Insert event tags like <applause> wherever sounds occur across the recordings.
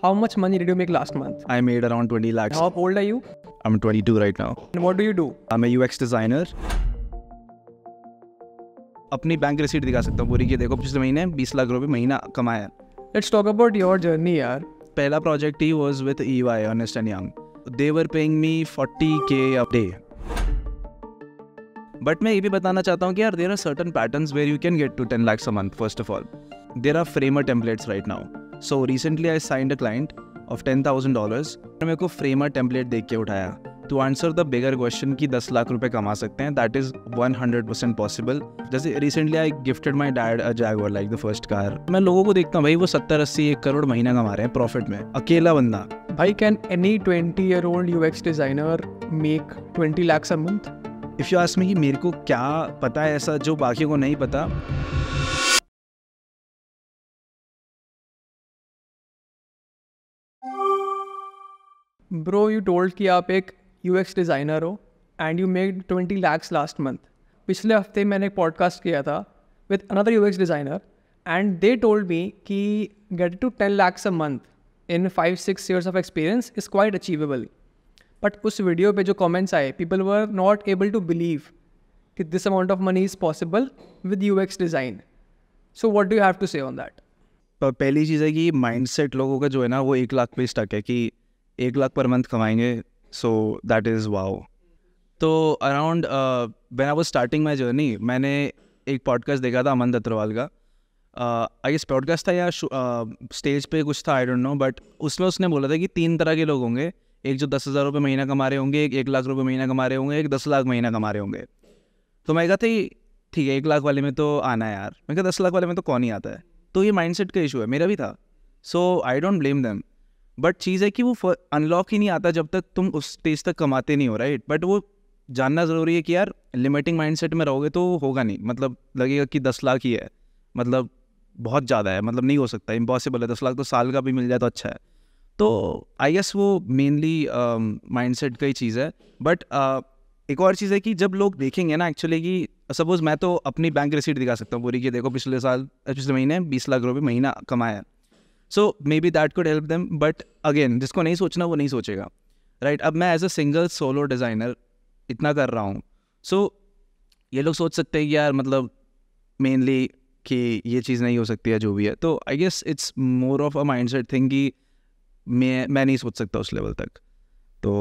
How much money did you make last month? I made around 20 lakhs. How old are you? I'm 22 right now. And what do you do? I'm a UX designer. अपनी bank receipt दिखा सकता हूँ पूरी की देखो पिछले महीने 20 लाख रुपए महीना कमाया let's talk about your journey यार पहला प्रोजेक्ट ही was with EY Ernst and young they were paying me 40k a day but मैं ये भी बताना चाहता हूँ कि यार there are certain patterns where you can get to ten lakhs a month first of all there are Framer templates right now so recently I signed a client of ten thousand dollars मेरे को framer template देख के उठाया तो answer the bigger question की दस लाख रुपए कमा सकते हैं that is one hundred percent possible जैसे recently I gifted my dad a Jaguar like the first car मैं लोगों को देखता हूँ भाई वो सत्तर अस्सी एक करोड़ महीना कमा रहे हैं प्रॉफिट में अकेला बंदा भाई can any twenty year old U X designer make twenty lakhs a month if you ask me कि मेरे को क्या पता है ऐसा जो बाकी को नहीं पता ब्रो यू टोल्ड कि आप एक यू एक्स डिज़ाइनर हो and you made twenty lakhs last month पिछले हफ्ते मैंने एक पॉडकास्ट किया था with another U X designer and they told me कि get to ten lakhs a month in five six years of experience is quite achievable but उस video पे जो कमेंट्स आए people were not able to believe कि this amount of money is possible with U X design so what do have to say on that पहली चीज़ है कि mind set लोगों का जो है ना वो एक लाख पे स्टक है कि एक लाख पर मंथ कमाएंगे सो दैट इज़ वाओ तो around when I was starting my journey मैंने एक पॉडकास्ट देखा था अमन दत्तरवाल का आई गेस पॉडकास्ट था या स्टेज uh, पे कुछ था आई डोंट नो बट उसमें उसने बोला था कि तीन तरह के लोग होंगे एक जो दस हज़ार रुपये महीना कमा रहे होंगे एक एक लाख रुपये महीना कमा रहे होंगे एक दस लाख महीना कमा रहे होंगे तो मैं कहा था ठीक है एक लाख वाले में तो आना है यार मैं कहा दस लाख वाले में तो कौन ही आता है तो ये माइंड का इशू है मेरा भी था so I don't blame them but चीज़ है कि वो अनलॉक ही नहीं आता जब तक तुम उस स्टेज तक कमाते नहीं हो राइट बट वो जानना ज़रूरी है कि यार लिमिटिंग माइंडसेट में रहोगे तो होगा नहीं मतलब लगेगा कि दस लाख ही है मतलब बहुत ज़्यादा है मतलब नहीं हो सकता इम्पॉसिबल है दस लाख तो साल का भी मिल जाए तो अच्छा है तो आई गेस वो मेनली माइंडसेट um, का ही चीज़ है बट uh, एक और चीज़ है कि जब लोग देखेंगे ना एक्चुअली कि सपोज़ मैं तो अपनी बैंक रिसीट दिखा सकता हूँ पूरी कि देखो पिछले साल पिछले महीने बीस लाख रुपये महीना कमाया है so maybe that could help them but again जिसको नहीं सोचना वो नहीं सोचेगा राइट right? अब मैं as a single solo designer इतना कर रहा हूँ सो so, ये लोग सोच सकते हैं कि यार मतलब मेनली कि ये चीज़ नहीं हो सकती है जो भी है तो I guess it's more of a mindset thing कि मैं मैं नहीं सोच सकता उस लेवल तक तो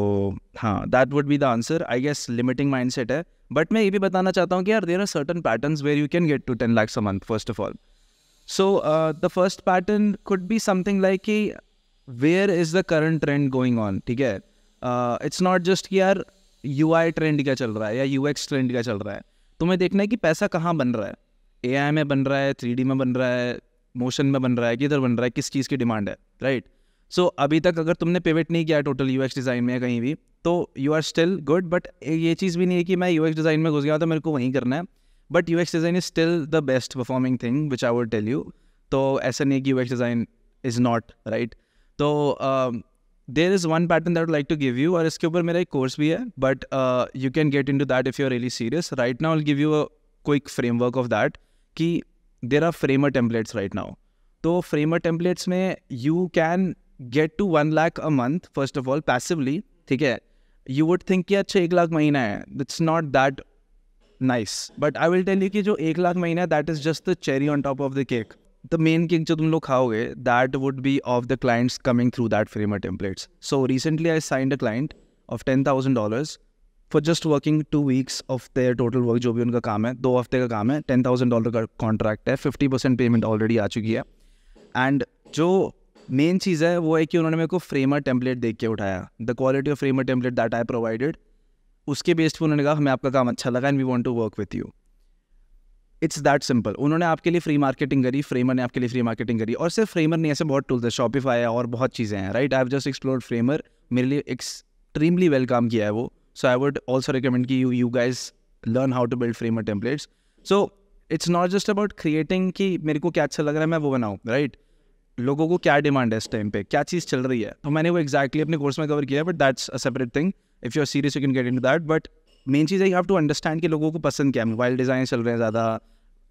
हाँ that would be the answer I guess limiting mindset है बट मैं ये भी बताना चाहता हूँ कि यार there are certain pattern where you can get to ten lakhs a month first of all So uh, the first pattern could be something like कि where is the current trend going on ठीक है it's not just कि यार आई trend क्या चल रहा है या यू एक्स ट्रेंड क्या चल रहा है तुम्हें देखना है कि पैसा कहाँ बन रहा है ए आई में बन रहा है थ्री डी में बन रहा है मोशन में बन रहा है किधर बन रहा है किस चीज़ की डिमांड है राइट सो अभी तक अगर तुमने पेवेट नहीं किया टोटल यू एक्स डिज़ाइन में या कहीं भी तो you are still good but ये चीज़ भी नहीं है कि मैं यू एक्स डिज़ाइन में घुस गया तो मेरे को वहीं करना है but UX design is still the best performing thing, which I will tell you. So SNAG UX design is not right. So um, there is one pattern that I would like to give you, or इसके ऊपर मेरा course course भी है, but uh, you can get into that if you're really serious. Right now, I'll give you a quick framework of that. कि there are framer templates right now. तो framer templates में you can get to one lakh a month first of all passively, ठीक है? You would think कि अच्छा एक लाख महीना है. It's not that nice but I will tell you कि जो एक लाख महीना है that is just the cherry on top of the cake the main cake जो तुम लोग खाओगे that would be of the clients coming through that Framer templates so recently I signed a client of ten thousand dollars for just working two weeks of their total work जो भी उनका काम है दो हफ्ते का काम है टेन थाउजेंड डॉलर का कॉन्ट्रैक्ट है फिफ्टी परसेंट पेमेंट ऑलरेडी आ चुकी है एंड जो मेन चीज़ है वो है कि उन्होंने मेरे को फ्रेमर टेम्पलेट देख के उठाया the quality of Framer template that I provided उसके बेस्ड पर उन्होंने कहा हमें आपका काम अच्छा लगा and we want to work with you it's that simple उन्होंने आपके लिए फ्री मार्केटिंग करी फ्रेमर ने आपके लिए फ्री मार्केटिंग करी और सिर्फ फ्रेमर नहीं ऐसे बहुत टूल्स है शॉपिफाई है और बहुत चीज़ें हैं right I have just explore Framer मेरे लिए एक्सट्रीमली वेल काम किया है वो so I would also recommend की you you guys learn how to build Framer templates so it's not just about creating कि मेरे को क्या अच्छा लग रहा है मैं वो बनाऊँ राइट right? लोगों को क्या डिमांड है इस टाइम पे क्या चीज़ चल रही है तो मैंने वो एक्जैक्टली exactly अपने कोर्स में कवर किया है but that's a separate thing if you are serious you can get in that but main चीज़ है यू हैव टू अंडरस्टैंड कि लोगों को पसंद क्या है मोबाइल डिज़ाइन चल रहे हैं ज़्यादा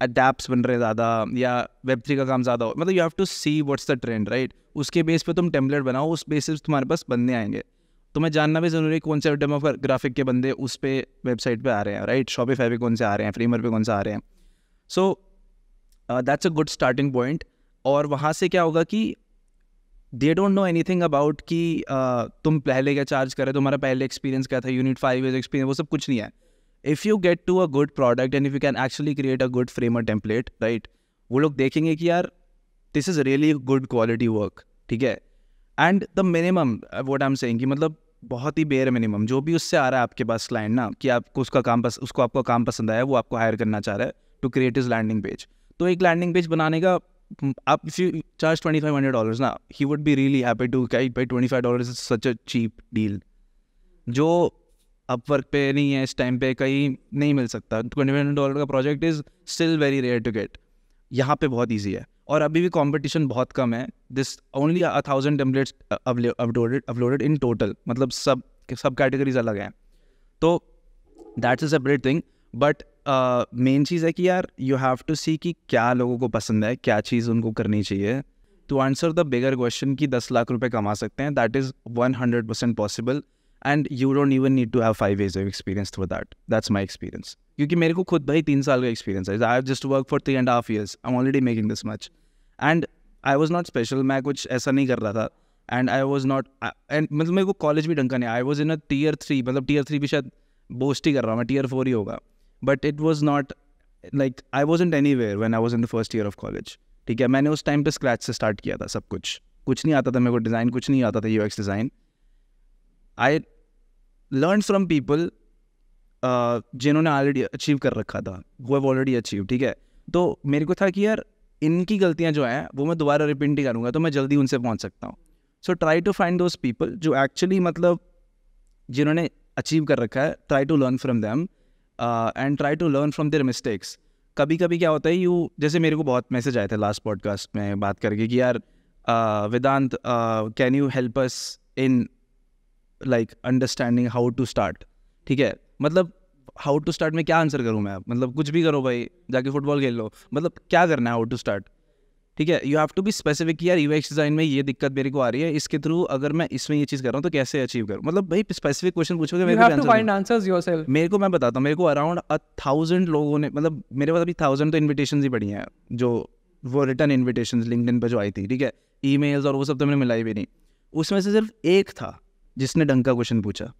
अडेप्स बन रहे हैं ज़्यादा या वेब थ्री का काम ज़्यादा हो मतलब you have to see what's the trend right उसके बेस पे तुम टेम्पलेट बनाओ उस बेस पर तुम्हारे पास बंदे आएंगे तो मैं जानना भी ज़रूरी है कौन से डेमोग्राफिक के बंदे उस पर वेबसाइट पर आ रहे हैं राइट शॉपिफाई पे कौन से आ रहे हैं फ्रीमर पे कौन से आ रहे हैं so that's a good starting point और वहाँ से क्या होगा कि they don't know anything about कि तुम पहले क्या चार्ज करे तुम्हारा पहले एक्सपीरियंस क्या था यूनिट फाइव ईयर एक्सपीरियंस वो सब कुछ नहीं है if you get to a good product and if you can actually create a good Framer template right वो लोग देखेंगे कि यार this is really good quality work ठीक है and the minimum what I am saying कि मतलब बहुत ही बेयर मिनिमम जो भी उससे आ रहा है आपके पास क्लाइंट ना कि आपको उसका काम पस, उसको आपका काम पसंद आया वो आपको हायर करना चाह रहा है to create is landing page तो एक लैंडिंग पेज बनाने का आप if you charge twenty five hundred dollars now, he would be really happy to guy by twenty five dollars is such a cheap deal. जो Upwork पे नहीं है इस टाइम पे कहीं नहीं मिल सकता ट्वेंटी फाइव हंड्रेड डॉलर का project is still very rare to get यहाँ पे बहुत ईजी है और अभी भी कॉम्पिटिशन बहुत कम है this only a thousand templates uploaded uploaded in total मतलब सब सब कैटेगरीज अलग हैं तो that's a separate thing but main uh, चीज़ है कि यार यू हैव टू सी कि क्या लोगों को पसंद है क्या चीज़ उनको करनी चाहिए to answer the bigger question कि दस लाख रुपए कमा सकते हैं that is one hundred percent possible and you don't even need to have five years of experience for that that's my experience क्योंकि मेरे को खुद भाई तीन साल का एक्सपीरियंस है I have just work for three and half years I am already making this much and I was not special मैं कुछ ऐसा नहीं कर रहा था and I was not and मतलब मेरे को कॉलेज भी ढंग का नहीं I was in a tier three मतलब टीयर थ्री भी शायद बोस्ट ही कर रहा हूँ मैं टीयर फोर ही होगा but it was not like I was in anywhere when I was in the first year of college ठीक है मैंने उस टाइम पे स्क्रैच से स्टार्ट किया था सब कुछ कुछ नहीं आता था मेरे को डिज़ाइन कुछ नहीं आता था U X design I learn from people जिन्होंने ऑलरेडी अचीव कर रखा था वो हैव ऑलरेडी अचीव ठीक है तो मेरे को था कि यार इनकी गलतियाँ जो हैं वो मैं दोबारा रिपीट नहीं करूँगा तो मैं जल्दी उनसे पहुँच सकता हूँ so try to find those people जो एक्चुअली मतलब जिन्होंने अचीव कर रखा है try to learn from them and try to learn from their mistakes कभी कभी क्या होता है यू जैसे मेरे को बहुत मैसेज आए थे लास्ट पॉडकास्ट में बात करके कि यार uh, Vedant can you help us in like understanding how to start ठीक है मतलब हाउ टू स्टार्ट में क्या आंसर करूँ मैं मतलब कुछ भी करो भाई जाके फुटबॉल खेल लो मतलब क्या करना है हाउ टू स्टार्ट ठीक है you have to be specific यार यू डिज़ाइन में ये दिक्कत मेरे को आ रही है इसके थ्रू अगर मैं इसमें ये चीज़ कर रहा हूँ तो कैसे अचीव करूँ मतलब भाई स्पेसिफिक क्वेश्चन पूछोगे मेरे, मेरे को मैं बताता हूँ मेरे को अराउंड अ थाउजेंड लोगों ने मतलब मेरे पास अभी थाउजेंड तो इन्विटेशन ही पड़ी हैं जो वो रिटर्न इन्विटेशन लिंकड पर जो आई थी ठीक है ई और वो सब तो मैंने मिलाई भी नहीं उसमें से सिर्फ एक था जिसने ढंग का क्वेश्चन पूछा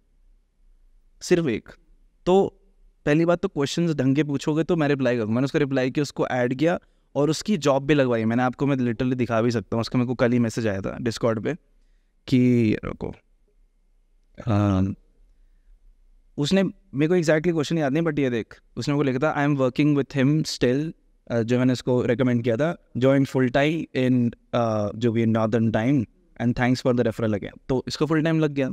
सिर्फ एक तो पहली बात तो क्वेश्चन ढंग के पूछोगे तो मैं रिप्लाई करूँगा मैंने उसका रिप्लाई किया उसको ऐड किया और उसकी जॉब भी लगवाई मैंने आपको मैं लिटरली दिखा भी सकता हूँ उसका मेरे को कल ही मैसेज आया था डिस्कॉर्ड पे कि रुको उसने मेरे को एग्जैक्टली क्वेश्चन याद नहीं बट ये देख उसने मेरे को लिखा था I am working with him still जो मैंने उसको रिकमेंड किया था ज्वाइन फुल टाइम इन जो भी northern time and thanks for the referral again तो इसको फुल टाइम लग गया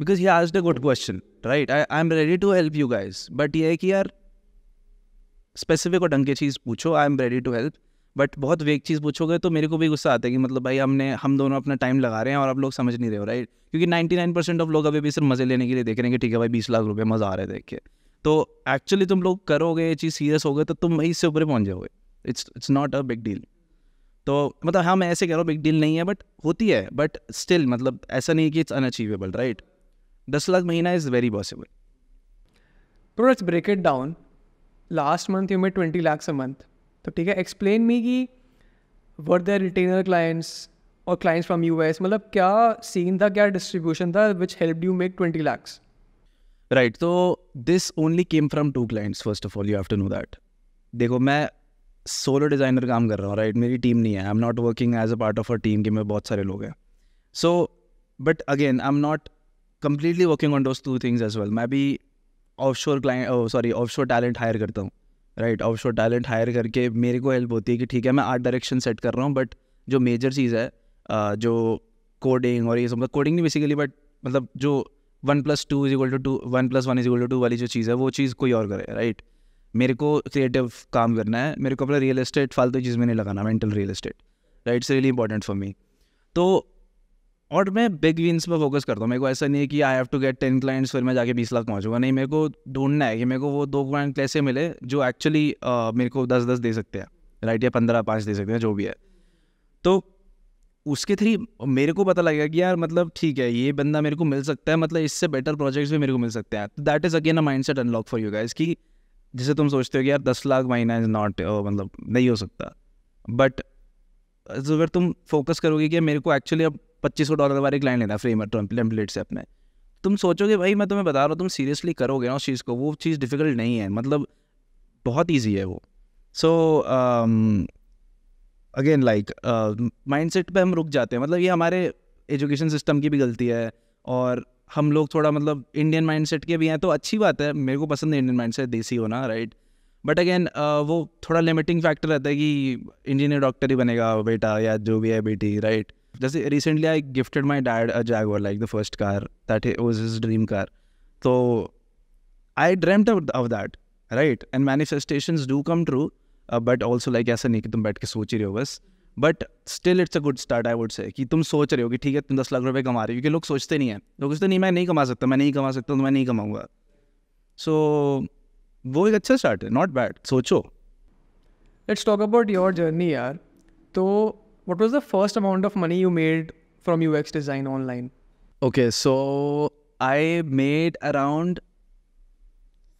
बिकॉज ही आज the good question right I I am ready to help you guys but ये है कि यार स्पेसिफिक और ढंग की चीज़ पूछो I am ready to help but बहुत वेग चीज़ पूछोगे तो मेरे को भी गुस्सा आता है कि मतलब भाई हमने हम दोनों अपना टाइम लगा रहे हैं और आप लोग समझ नहीं रहे हो राइट क्योंकि नाइन परसेंट ऑफ लोग अभी भी सिर्फ मज़े लेने के लिए देख रहे हैं कि ठीक है भाई बीस लाख रुपये मज़ा आ रहा है देख के तो एक्चुअली तुम लोग करोगे ये चीज़ सीरियस हो गए तो तुम वहीं से ऊपर पहुँच जाओगे it's it's not a big deal तो मतलब हाँ मैं ऐसे कह रहा हूँ बिग डील नहीं है बट होती है बट स्टिल मतलब ऐसा नहीं कि इट्स अनअचीवेबल राइट दस लाख महीना is very possible let's break it down last month you made twenty lakhs a month तो ठीक है एक्सप्लेन मी कि वर देर रिटेनर क्लाइंट्स और क्लाइंट्स फ्रॉम यू एस मतलब क्या सीन था क्या डिस्ट्रीब्यूशन था which help you make twenty lakhs right तो this only came from two clients first of all you have to know that देखो मैं सोलो डिज़ाइनर काम कर रहा हूँ राइट मेरी टीम नहीं है I am not working as a part of our team के में बहुत सारे लोग हैं so but again I am not completely working on those two things as well मैं भी offshore client sorry offshore talent hire करता हूँ right offshore talent hire करके मेरे को हेल्प होती है कि ठीक है मैं आर्ट डायरेक्शन सेट कर रहा हूँ बट जो मेजर चीज़ है जो कोडिंग और ये सब कोडिंग मतलब नहीं बेसिकली बट मतलब जो one plus two is equal to two one plus one is equal to two वाली जो चीज़ है वो चीज़ कोई और करे राइट मेरे को क्रिएटिव काम करना है मेरे को अपना रियल इस्टेट फालतू चीज़ में नहीं लगाना mental real estate right it's really important for me तो और मैं बिग विन्स पर फोकस करता हूँ मेरे को ऐसा नहीं है कि I have to get ten clients फिर मैं जाके बीस लाख पहुँचूंगा नहीं मेरे को ढूंढना है कि मेरे को वो दो क्लाइंट कैसे मिले जो एक्चुअली मेरे को दस दस दे सकते हैं राइट या पंद्रह पाँच दे सकते हैं जो भी है तो उसके थ्री मेरे को पता लगेगा कि यार मतलब ठीक है ये बंदा मेरे को मिल सकता है मतलब इससे बेटर प्रोजेक्ट्स भी मेरे को मिल सकते हैं तो that is again a mindset unlock for you guys कि जिसे तुम सोचते हो कि यार दस लाख महीना इज़ नॉट मतलब नहीं हो सकता बट अगर तुम फोकस करोगे कि मेरे को एक्चुअली अब पच्चीस सौ डॉलर वाले क्लाइंट लेना फ्रेम टेम्पलेट से अपने तुम सोचोगे भाई मैं तुम्हें बता रहा हूँ तुम सीरियसली करोगे ना उस चीज़ को वो चीज़ डिफ़िकल्ट नहीं है मतलब बहुत ईजी है वो so again like mindset पर हम रुक जाते हैं मतलब ये हमारे एजुकेशन सिस्टम की भी गलती है और हम लोग थोड़ा मतलब इंडियन माइंडसेट के भी हैं तो अच्छी बात है मेरे को पसंद है इंडियन माइंडसेट देसी होना राइट बट अगेन वो थोड़ा लिमिटिंग फैक्टर रहता है कि इंजीनियर डॉक्टर ही बनेगा बेटा या जो भी है बेटी राइट जैसे recently I gifted my dad a Jaguar, like the first car that was his dream car. So I dreamt of, of that, right? And manifestations do come true, uh, but ऐसा नहीं कि तुम बैठ के सोच ही रहे हो बस but still it's a good start I would say कि तुम सोच रहे हो कि ठीक है तुम दस लाख रुपए कमा रहे हो क्योंकि लोग सोचते नहीं है लोग सोचते नहीं मैं नहीं कमा सकता मैं नहीं कमा सकता तो मैं नहीं कमाऊंगा सो so, वो एक अच्छा स्टार्ट है नॉट बैड सोचो let's talk about your journey यार तो what was the first amount of money you made from UX design online? Okay, so I made around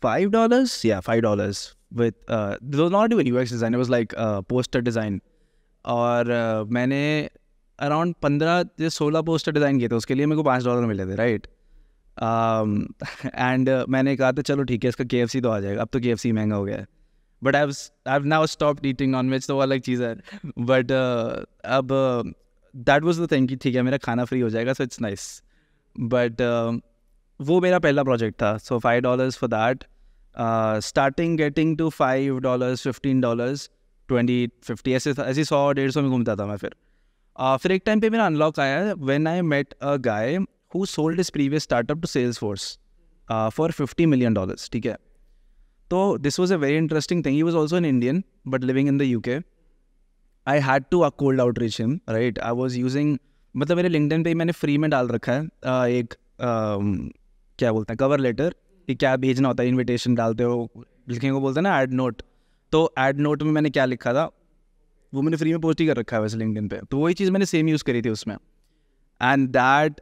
five dollars. Yeah, five dollars with uh, was not even UX design. It was like uh, poster design, or uh, I around fifteen to sixteen poster design. Get those. For that, five dollars. Right. Um, <laughs> and I said, "Okay, let's go. KFC will come. Now KFC is expensive. But I I now stop eating non veg तो वो अलग चीज़ है but uh, अब that was the thing कि ठीक है मेरा खाना फ्री हो जाएगा सो इट्स नाइस बट वो मेरा पहला प्रोजेक्ट था so five dollars for that starting getting to five dollars fifteen dollars twenty fifty ऐसे ऐसे सौ डेढ़ सौ में घूमता था मैं फिर uh, फिर एक टाइम पे मेरा अनलॉक आया when I met a guy who sold his previous startup to Salesforce for fifty million dollars ठीक है तो this a very interesting thing he was also an Indian but living in the U K I had to a cold outreach him right I was using मतलब मेरे LinkedIn पे ही मैंने free में डाल रखा है एक क्या बोलते हैं कवर लेटर कि क्या भेजना होता है इन्विटेशन डालते हो लिखने को बोलते हैं ना एड नोट तो एड नोट में मैंने क्या लिखा था वो मैंने फ्री में पोस्ट ही कर रखा है वैसे लिंकडिन पे तो वही चीज़ मैंने सेम यूज़ करी थी उसमें and that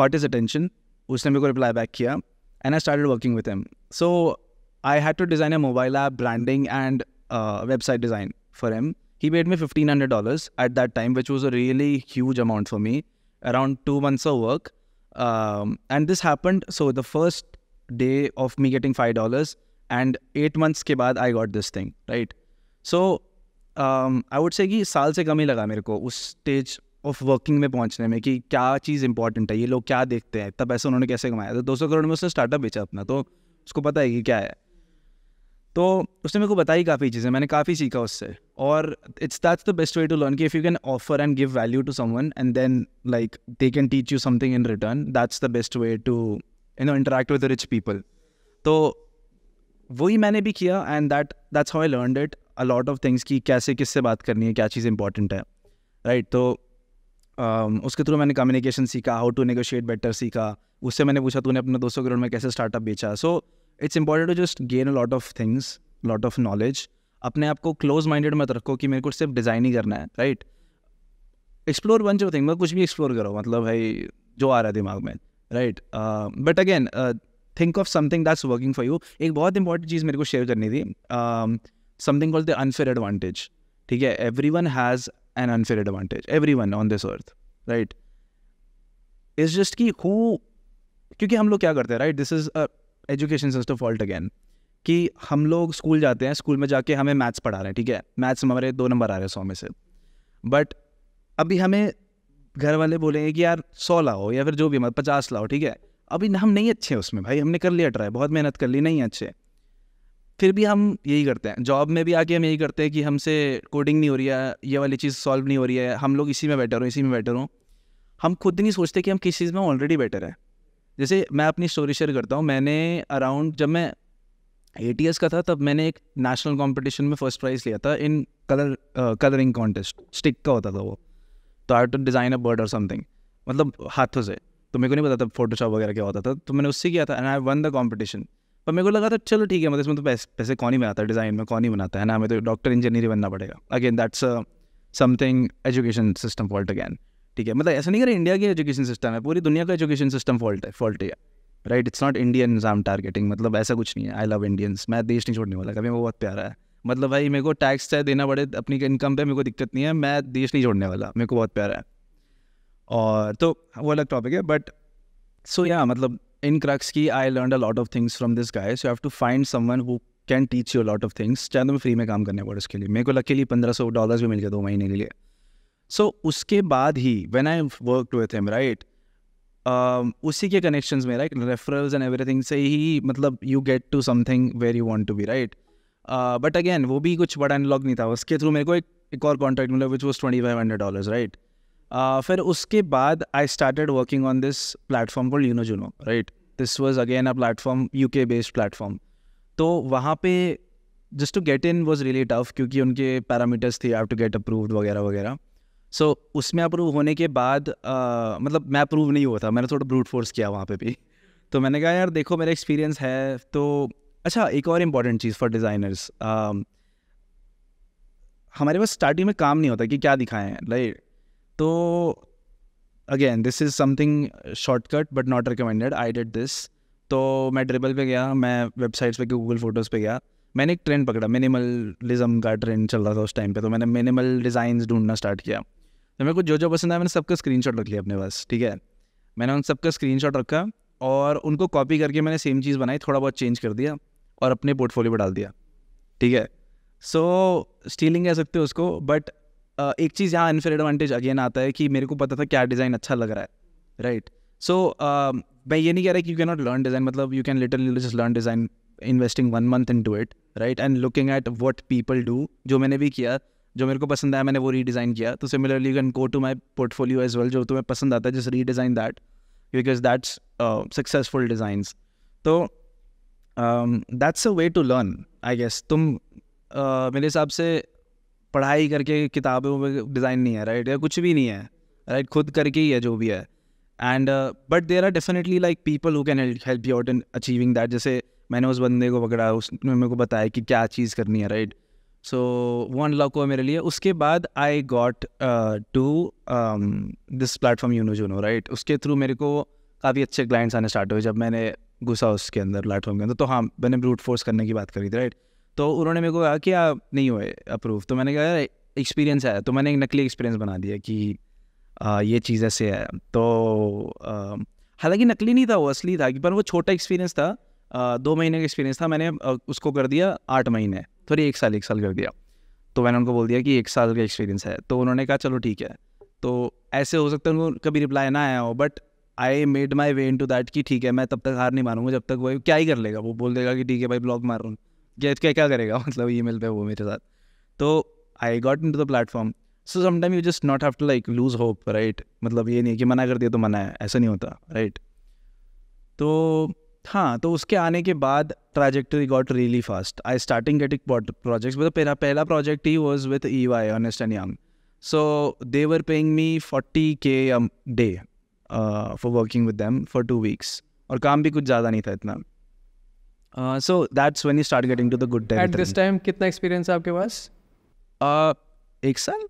caught his attention उसने मेरे को रिप्लाई बैक किया and I started working with him. So I had to design a mobile app, branding, and uh, website design for him. He paid me fifteen hundred dollars at that time, which was a really huge amount for me. Around two months of work, um, and this happened. So the first day of me getting five dollars, and eight months के बाद I got this thing, right? So um, I would say कि साल से कम ही लगा मेरे को उस stage of working में पहुंचने में कि क्या चीज़ इंपॉर्टेंट है ये लोग क्या देखते हैं इतना पैसा उन्होंने कैसे कमाया तो सौ करोड़ में उसने स्टार्टअप बेचा अपना तो उसको पता है कि क्या है तो उसने मेरे को बताई काफ़ी चीज़ें मैंने काफ़ी सीखा उससे और it's that's the best way to learn कि if you can offer and give value to someone and then like they can teach you something in return that's the best way to you know interact with rich people तो वही मैंने भी किया and that that's how I learn it a lot of things कि कैसे किससे बात करनी है क्या चीज़ इंपॉर्टेंट है राइट right, तो उसके थ्रू मैंने कम्युनिकेशन सीखा हाउ टू नेगोशिएट बेटर सीखा उससे मैंने पूछा तूने अपने दोस्तों करोड़ में कैसे स्टार्टअप बेचा so it's important to just gain a lot of things lot of knowledge अपने आप को क्लोज माइंडेड मत रखो कि मेरे को सिर्फ डिज़ाइन ही करना है राइट एक्सप्लोर बन जो थिंग मतलब कुछ भी एक्सप्लोर करो मतलब भाई जो आ रहा है दिमाग में right but again think of something that's working for you एक बहुत इंपॉर्टेंट चीज़ मेरे को शेयर करनी थी something call the unfair advantage ठीक है everyone has unfair advantage everyone on this earth right is just कि हु क्योंकि हम लोग क्या करते हैं right this is a education system fault again कि हम लोग स्कूल जाते हैं स्कूल में जाके हमें मैथ्स पढ़ा रहे हैं ठीक है मैथ्स हमारे दो नंबर आ रहे हैं सौ में से बट अभी हमें घर वाले बोलेंगे कि यार सौ लाओ या फिर जो भी मत पचास लाओ ठीक है अभी हम नहीं अच्छे हैं उसमें भाई हमने कर लिया ट्राई बहुत मेहनत कर ली नहीं अच्छे फिर भी हम यही करते हैं जॉब में भी आके हम यही करते हैं कि हमसे कोडिंग नहीं हो रही है ये वाली चीज़ सॉल्व नहीं हो रही है हम लोग इसी में बेटर हों इसी में बेटर हों हम खुद नहीं सोचते कि हम किस चीज़ में ऑलरेडी बेटर है जैसे मैं अपनी स्टोरी शेयर करता हूँ मैंने अराउंड जब मैं एट ईयर्स का था तब मैंने एक नेशनल कॉम्पिटिशन में फर्स्ट प्राइज़ लिया था in colour colouring contest stick का होता था वो तो I to design a bird और समथिंग मतलब हाथों से तो मेरे को नहीं पता था फोटोशॉप वगैरह क्या होता था तो मैंने उससे किया था and I won the competition पर मेरे को लगा था चलो ठीक है मतलब इसमें तो पैसे पैसे कौन ही बनाता है डिज़ाइन में कौन ही बनाता है ना हमें तो डॉक्टर इंजीनियर ही बनना पड़ेगा again that's something education system fault again ठीक है मतलब ऐसा नहीं कर इंडिया की एजुकेशन सिस्टम है पूरी दुनिया का एजुकेशन सिस्टम फॉल्ट है फॉल्ट है right it's not Indian I am targeting मतलब ऐसा कुछ नहीं है आई लव इंडियंस मैं देश नहीं छोड़ने वाला कभी वो बहुत प्यारा है मतलब भाई मेरे को टैक्स चाहे देना पड़े अपनी इनकम पे मेरे को दिक्कत नहीं है मैं देश नहीं छोड़ने वाला मेरे को बहुत प्यारा है और तो वो अलग टॉपिक है बट सो या मतलब क्रक्स की I learn a lot of things from this guy so have to find someone who can teach you lot of things चाहे मैं फ्री में काम करने पड़े उसके लिए मेरे को लकीली पंद्रह सौ डॉलर्स भी मिल गया दो महीने के लिए सो so, उसके बाद ही when I work with him right उसी के कनेक्शन में right referrals and everything से ही मतलब you get to something where you want to be right but again वो भी कुछ बड़ा अनलॉक नहीं था उसके थ्रू मेरे को एक एक और कॉन्टैक्ट मिला which was twenty five hundred dollars right Uh, फिर उसके बाद I started working on this platform called you know Juno right this was again a platform U K based platform तो वहाँ पे just to get in was really tough क्योंकि उनके parameters थे have to get approved वगैरह वगैरह सो so, उसमें approve होने के बाद uh, मतलब मैं अप्रूव नहीं हुआ था मैंने थोड़ा ब्रूट फोर्स किया वहाँ पे भी तो मैंने कहा यार देखो मेरा एक्सपीरियंस है तो अच्छा एक और इम्पॉर्टेंट चीज़ फॉर डिज़ाइनर्स um, हमारे पास स्टार्टिंग में काम नहीं होता कि क्या दिखाएं लाइक तो again this is something shortcut but not recommended I did this तो मैं ड्रिबल पे गया मैं वेबसाइट्स पे गूगल फोटोज़ पे गया मैंने एक ट्रेंड पकड़ा मिनिमलिज्म का ट्रेंड चल रहा था उस टाइम पे तो मैंने मिनिमल डिज़ाइंस ढूंढना स्टार्ट किया तो मेरे को जो जो पसंद आया मैंने सबका शॉट रख लिया अपने पास ठीक है मैंने उन सबका शॉट रखा और उनको कॉपी करके मैंने सेम चीज़ बनाई थोड़ा बहुत चेंज कर दिया और अपने पोर्टफोलियो पर डाल दिया ठीक है सो स्टीलिंग कह सकते हो उसको बट एक चीज़ यहाँ अनफेयर एडवांटेज अगेन आता है कि मेरे को पता था क्या डिज़ाइन अच्छा लग रहा है राइट सो मैं ये नहीं कह रहा कि you can not learn design मतलब you can little just learn design investing one month into it right and looking at what people do जो मैंने भी किया जो मेरे को पसंद आया मैंने वो रीडिज़ाइन किया तो similarly can go to my portfolio as well जो तुम्हें पसंद आता है just redesign that because that's successful designs तो that's a way to learn I guess तुम uh, मेरे हिसाब से पढ़ाई करके किताबों में डिज़ाइन नहीं है राइट या कुछ भी नहीं है राइट खुद करके ही है जो भी है and but there are definitely like people who can help you out in achieving that जैसे मैंने उस बंदे को पकड़ा उसने मेरे को बताया कि क्या चीज़ करनी है राइट सो वो अनलॉक हुआ मेरे लिए उसके बाद I got to this platform you know Juno right उसके थ्रू मेरे को काफ़ी अच्छे क्लाइंट्स आने स्टार्ट हुए जब मैंने घुसा उसके अंदर प्लेटफॉर्म के अंदर तो हाँ मैंने ब्रूट फोर्स करने की बात करी थी राइट right? तो उन्होंने मेरे को कहा कि आप नहीं हुए अप्रूव तो मैंने कहा एक्सपीरियंस आया तो मैंने एक नकली एक्सपीरियंस बना दिया कि आ, ये चीज़ ऐसे है तो हालांकि नकली नहीं था वो असली था पर वो छोटा एक्सपीरियंस था आ, दो महीने का एक्सपीरियंस था मैंने उसको कर दिया आठ महीने थोड़ी एक साल एक साल कर दिया तो मैंने उनको बोल दिया कि एक साल का एक्सपीरियंस है तो उन्होंने कहा चलो ठीक है तो ऐसे हो सकता है उनको कभी रिप्लाई ना आया हो but I made my way into that कि ठीक है मैं तब तक हार नहीं मानूंगा जब तक वो क्या ही कर लेगा वो बोल देगा कि ठीक है भाई ब्लॉग मार रहा हूँ क्या क्या क्या करेगा <laughs> मतलब ई मेल पर वो मेरे साथ तो I got into the platform so sometime you just not have to like lose hope right मतलब ये नहीं कि मना कर दिया तो मना है ऐसा नहीं होता राइट तो हाँ तो उसके आने के बाद trajectory got really fast I starting getting projects मतलब पहला पहला project he was with E Y Ernst and Young so they were paying me forty K day for working with them for two weeks और काम भी कुछ ज़्यादा नहीं था इतना so that's when you start getting to the good time at this time कितना experience है आपके पास uh, एक साल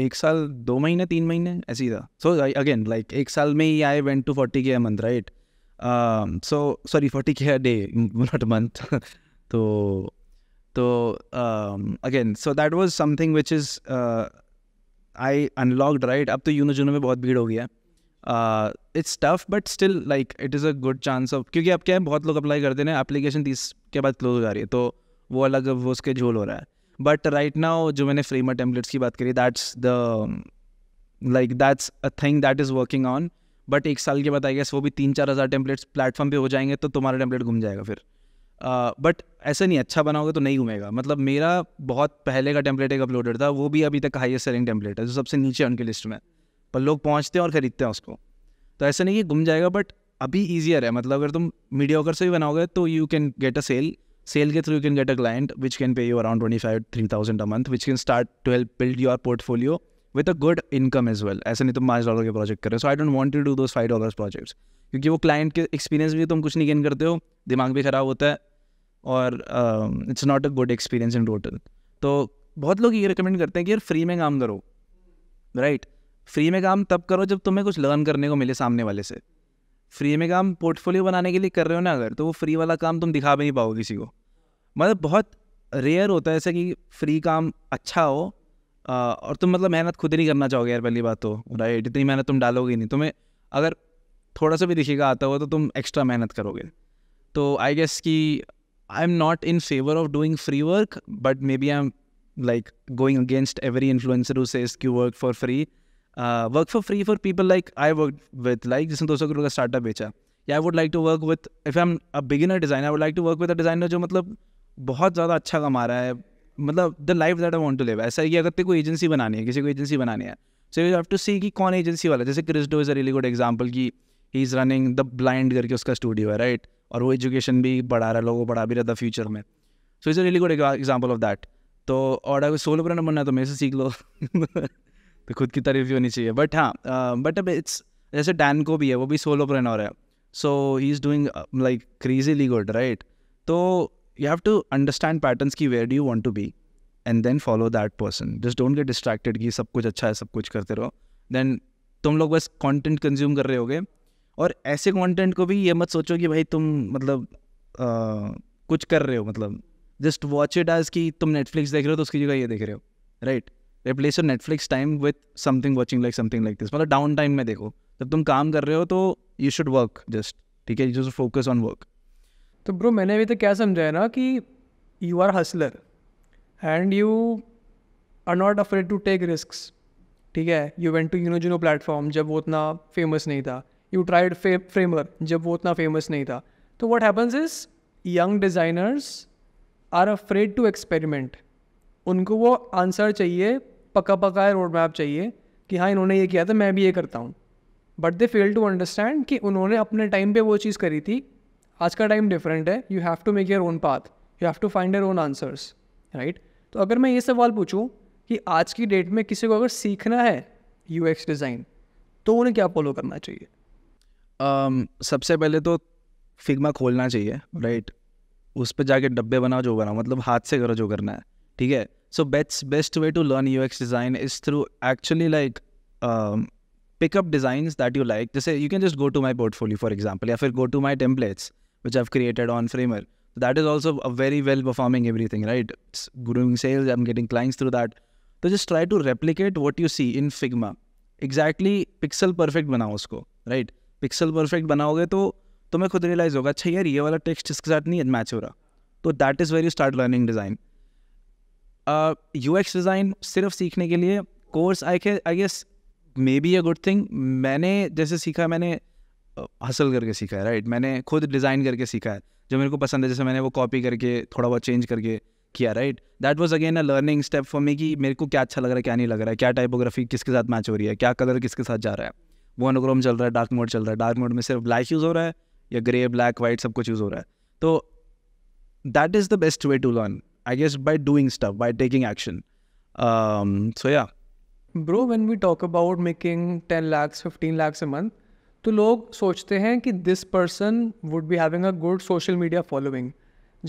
एक साल दो महीने तीन महीने ऐसे ही था सो अगेन लाइक एक साल में ही I went to forty K a month right so sorry forty K day not month तो तो again so that was something which is I unlocked right अब तो यूनो जूनो में बहुत भीड़ हो गया है it's tough but still like it is a good chance of क्योंकि अब क्या है बहुत लोग अप्लाई करते हैं एप्लीकेशन तीस के बाद क्लोज हो जा रही है तो वो अलग वो उसके झोल हो रहा है बट राइट नाउ जो मैंने फ्रेमर टेम्पलेट्स की बात करी that's the like that's a thing that is working on but एक साल के बाद आई गेस वो भी तीन चार हज़ार टेम्पलेट्स प्लेटफॉर्म पे हो जाएंगे तो तुम्हारा टेम्पलेट घूम जाएगा फिर बट uh, ऐसा नहीं अच्छा बनाओगे तो नहीं घूमेगा मतलब मेरा बहुत पहले का टेम्पलेट एक अपलोडेड था वो भी अभी तक हाईएस्ट सेलिंग टेम्पलेट है जो सबसे नीचे उनकी लिस्ट में पर लोग पहुँचते हैं और ख़रीदते हैं उसको तो ऐसा नहीं कि गुम जाएगा बट अभी ईजियर है मतलब अगर तुम मीडिया से भी बनाओगे तो you can get a sale sale के through you can get a client which can pay you around twenty five three thousand a month which can start to help build your portfolio with a good income as well ऐसे नहीं तुम पाँच dollar के project करो so I don't want to do those five dollar projects क्योंकि वो client के experience भी तुम कुछ नहीं गेन करते हो दिमाग भी ख़राब होता है और it's not a good experience in total तो बहुत लोग ये रिकमेंड करते हैं कि यार फ्री में काम करो राइट फ्री में काम तब करो जब तुम्हें कुछ लर्न करने को मिले सामने वाले से फ्री में काम पोर्टफोलियो बनाने के लिए कर रहे हो ना अगर तो वो फ्री वाला काम तुम दिखा भी नहीं पाओ किसी को मतलब बहुत रेयर होता है ऐसा कि फ्री काम अच्छा हो आ, और तुम मतलब मेहनत खुद नहीं करना चाहोगे यार पहली बात तो राइट इतनी मेहनत तुम डालोगे नहीं तुम्हें अगर थोड़ा सा भी दिखेगा आता हुआ तो तुम एक्स्ट्रा मेहनत करोगे तो आई गेस कि I am not in favour of doing free work but maybe I am like going against every influencer who says cue work for free work for free for people like I work with like जिसने दो सौ करोड़ का startup बेचा या I would like to work with if I am a beginner designer I would like to work with a designer जो मतलब बहुत ज़्यादा अच्छा कमा रहा है मतलब the life that I want to live ऐसा ही अगर तेरे को एजेंसी बनानी है किसी को एजेंसी बनानी है so you have to see कि कौन एजेंसी वाला जैसे Crisdo is a really good example की he is running the blind करके उसका स्टूडियो है राइट और वो एजुकेशन भी बढ़ा रहा है लोगों को बढ़ा भी रहा था फ्यूचर में so is a really good example of that तो और अगर सोलो प्रेनर बनना है तो मेरे से सीख लो <laughs> तो खुद की तारीफ भी होनी चाहिए बट हाँ बट अब इट्स जैसे डैन को भी है वो भी सोलो प्रेनर है so he is doing like crazily good right तो you have to understand pattern की where do you want to be and then follow that person just don't get distracted कि सब कुछ अच्छा है सब कुछ करते रहो देन तुम लोग बस कॉन्टेंट कंज्यूम कर रहे होगे और ऐसे कॉन्टेंट को भी ये मत सोचो कि भाई तुम मतलब आ, कुछ कर रहे हो मतलब जस्ट वॉच इट एज कि तुम नेटफ्लिक्स देख रहे हो तो उसकी जगह ये देख रहे हो right right? Replace your Netflix time with something watching like something like this मतलब डाउन टाइम में देखो जब तुम काम कर रहे हो तो यू शुड वर्क जस्ट ठीक है यू फोकस ऑन वर्क तो ब्रो मैंने अभी तक क्या समझा है ना कि you are hustler and you are not afraid to take risk ठीक है you went to no platform जब वो उतना फेमस नहीं था यू ट्राइड फ्रेमर जब वो उतना फेमस नहीं था तो what happens is young designers are afraid to experiment उनको वो आंसर चाहिए पका है रोड मैप चाहिए कि हाँ इन्होंने ये किया था मैं भी ये करता हूँ but they fail to understand कि उन्होंने अपने टाइम पे वो चीज़ करी थी आज का टाइम डिफरेंट है you have to make your own path you have to find your own answers right तो अगर मैं ये सवाल पूछूँ कि आज की डेट में किसी को अगर सीखना है यू एक्स डिज़ाइन तो उन्हें क्या फॉलो करना चाहिए um, सबसे पहले तो फिग्मा खोलना चाहिए राइट right? उस पर जाके डब्बे बनाओ जो बनाओ मतलब हाथ से करो जो करना है ठीक है So best best way to learn UX design is through actually like um, pick up designs that you like. Just say you can just go to my portfolio, for example. If I go to my templates which I've created on Framer, that is also a very well performing everything, right? It's growing sales. I'm getting clients through that. So just try to replicate what you see in Figma exactly pixel perfect. बनाओ उसको Pixel perfect perfect बनाओगे तो तुम्हें खुद realise होगा अच्छा यार ये वाला टेक्स्ट इसके साथ नहीं मैच हो रहा तो that is where you start learning design U X design सिर्फ सीखने के लिए कोर्स आई के I guess maybe a good thing मैंने जैसे सीखा मैंने हसल करके सीखा है राइट मैंने खुद डिज़ाइन करके सीखा है जो मेरे को पसंद है जैसे मैंने वो कॉपी करके थोड़ा बहुत चेंज करके किया right that was again a learning step for me कि मेरे को क्या अच्छा लग रहा है क्या नहीं लग रहा है क्या टाइपोग्राफी किसके साथ मैच हो रही है क्या कलर किसके साथ जा रहा है वो मोनोक्रोम चल रहा है डार्क मोड चल रहा है डार्क मोड में सिर्फ ब्लैक यूज़ हो रहा है या ग्रे ब्लैक वाइट सब कुछ यूज़ हो रहा है तो that is the best way to learn I guess by doing stuff, by taking action. Um, so yeah. Bro, when we talk about making 10 lakhs, 15 lakhs a month, तो लोग सोचते हैं कि this person would be having a good social media following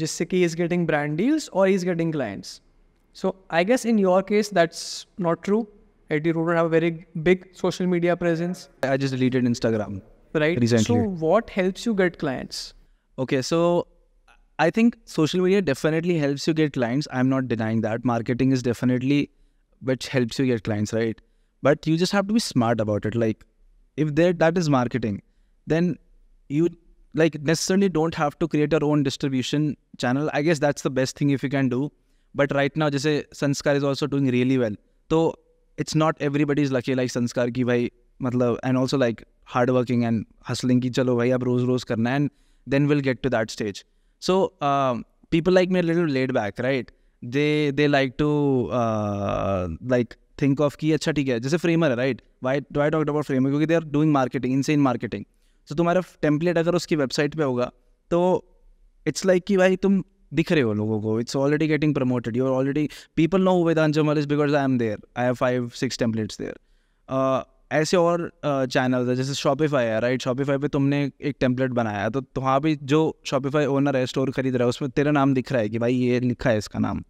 जिससे कि is getting brand deals और is getting clients so I guess in your case that's not true at you don't have very big social media presence I just deleted Instagram right so what helps you get clients Okay, so I think social media definitely helps you get clients. I'm not denying that. Marketing is definitely which helps you get clients, right? But you just have to be smart about it. Like if there that is marketing, then you like necessarily don't have to create your own distribution channel. I guess that's the best thing if you can do. But right now, just say Sanskar is also doing really well. So it's not everybody's lucky like Sanskar ki bhai, matlab, and also like hardworking and hustling ki chalo bhai ab rose rose karna and then we'll get to that stage. So um, people like me are a little laid back, right? They they like to uh, like think of ki acha hai. Just a framer, right? Why do I talk about framer? Because they are doing marketing, insane marketing. So tomorrow f- template agar uski website pe hoga, to it's like ki bhai tum dikh rahe ho logo ko. It's already getting promoted. You're already people know Vedanjamal is because I am there. I have five six templates there. Uh, ऐसे और channel है जैसे Shopify है right Shopify पे तुमने एक template बनाया तो वहाँ भी जो शॉपिफाई ओनर है स्टोर खरीद रहा है उसमें तेरा नाम दिख रहा है कि भाई ये लिखा है इसका नाम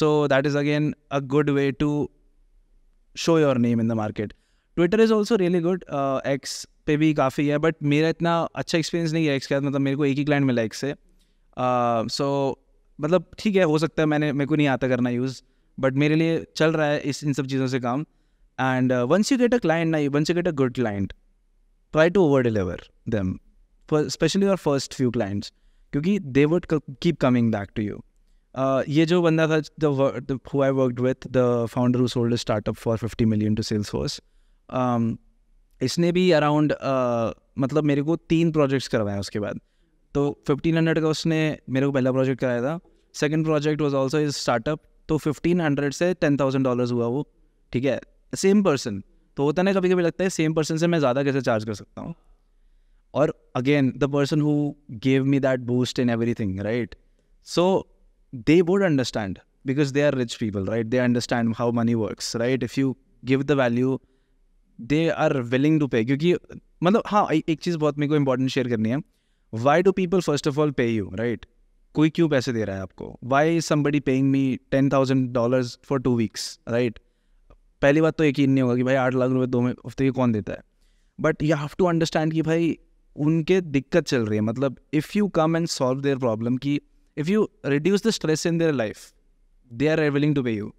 so that is again a good way to show your name in the market Twitter is also really good X पे भी काफ़ी है बट मेरा इतना अच्छा एक्सपीरियंस नहीं है एक्स के साथ मतलब मेरे को एक ही क्लाइंट मिला एक्स से सो मतलब ठीक है हो सकता है मैंने मेरे को नहीं आता करना यूज़ बट मेरे लिए चल रहा है इस इन सब चीज़ों से काम And uh, once you get a client, now once you get a good client, try to over deliver them, For especially your first few clients, क्योंकि they would keep coming back to you. Uh, ye jo banda tha, the, the who I worked with, the founder who sold a startup for 50 million to Salesforce, um, इसने भी around uh, मतलब मेरे को तीन projects करवाए उसके बाद तो 1500 का उसने मेरे को पहला प्रोजेक्ट कराया था second project was also is startup तो 1500 से 10000 डॉलर्स हुआ वो ठीक है सेम पर्सन तो होता ना कभी कभी लगता है सेम पर्सन से मैं ज़्यादा कैसे चार्ज कर सकता हूँ और again the person who gave me that boost in everything right so they would understand because they are rich people right they understand how money works right if you give the value they are willing to pay क्योंकि मतलब हाँ एक चीज़ बहुत मेरे को important share करनी है why do people first of all pay you right कोई क्यों पैसे दे रहा है आपको why somebody paying me ten thousand dollars for two weeks right पहली बात तो यकीन नहीं होगा कि भाई आठ लाख रुपये दो हफ्ते के कौन देता है but you have to understand कि भाई उनके दिक्कत चल रही है मतलब if you come and solve their problem कि if you reduce the stress in their life they are willing to pay you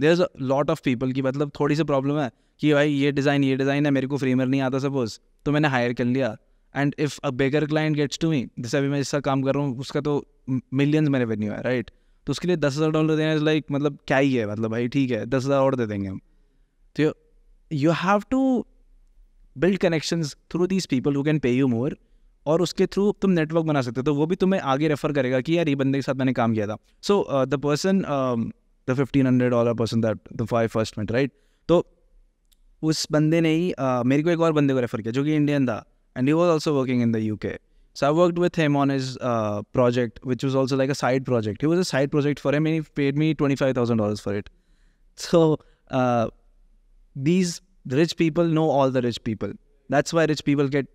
there is lot of people की मतलब थोड़ी सी प्रॉब्लम है कि भाई ये डिज़ाइन ये डिज़ाइन है मेरे को फ्रेमर नहीं आता सपोज तो मैंने हायर कर लिया and if a bigger client gets to me जैसे अभी मैं जिसका काम कर रहा हूँ उसका तो मिलियंस मेरे वेन्यू है राइट तो उसके लिए दस हज़ार डॉलर देना इज़ लाइक मतलब क्या ही है मतलब भाई ठीक है दस हज़ार और दे देंगे हम तो you have to build connection through this people who can pay you more और उसके थ्रू तुम नेटवर्क बना सकते हो तो वो भी तुम्हें आगे रेफर करेगा कि यार ये बंदे के साथ मैंने काम किया था so the person the fifteen hundred dollar person that the five first minute right तो उस बंदे ने ही uh, मेरे को एक और बंदे को रेफर किया जो कि इंडियन था and he was also working in the U K so I work with him on his project which was also like a side project he was a side project for them paid me twenty five thousand dollar for it so these rich people know all the rich people. That's why rich people get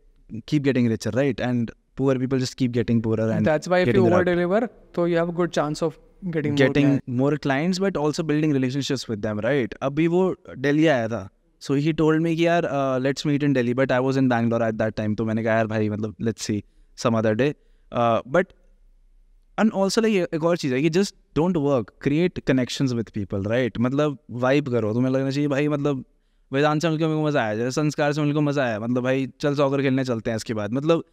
keep getting richer, right? And poor people just keep getting poorer. And that's why if you over deliver, so you have a good chance of getting getting more, more clients, but also building relationships with them, right? अभी वो दिल्ली आया था. So he told me कि यार uh, let's meet in Delhi, but I was in Bangalore at that time. तो मैंने कहा यार भाई मतलब let's see some other day. Uh, but and also like एक और चीज़ है कि just don't work create connection with people right मतलब वाइब करो तुम्हें लगना चाहिए भाई मतलब वेदांत से मिलकर मेरे को मज़ा आया जैसे संस्कार से उनको मज़ा आया मतलब भाई चल सॉकर खेलने चलते हैं इसके बाद मतलब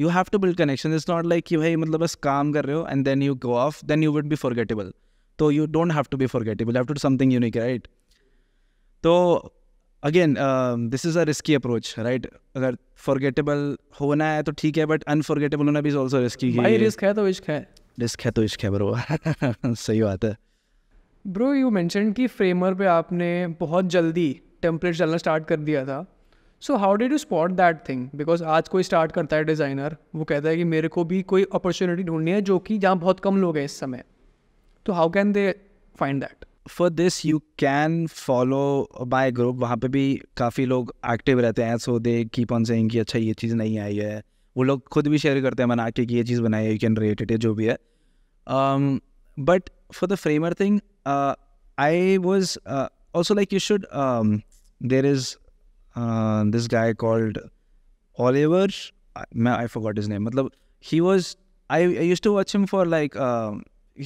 you have to build connection is not like कि भाई मतलब बस काम कर रहे हो and then you go off then you would be forgettable तो you don't have to be forgettable have to something unique right तो again this is a risky approach right अगर फॉरगेटेबल होना है तो ठीक है बट अनफॉरगेटेबल होना भी इज ऑल्सो रिस्की रिस्क है तो इश्क है रिस्क है तो इश्क है ब्रो <laughs> सही बात है ब्रो यू मैंशन कि फ्रेमर पे आपने बहुत जल्दी टेम्पलेट चलना स्टार्ट कर दिया था so how did you spot that thing because आज कोई स्टार्ट करता है डिज़ाइनर वो कहता है कि मेरे को भी कोई अपॉर्चुनिटी ढूंढनी है जो कि जहाँ बहुत कम लोग हैं इस समय तो how can they find that for this you can follow by group वहाँ पे भी काफ़ी लोग एक्टिव रहते हैं so they keep on saying कि अच्छा ये चीज़ नहीं आई है वो लोग खुद भी शेयर करते हैं बना के कि ये चीज़ बनाई यू कैन रेट इट जो भी है but for the Framer thing I was also like you should there is this guy called Oliver मै I forgot his name मतलब he was I I used to watch him for like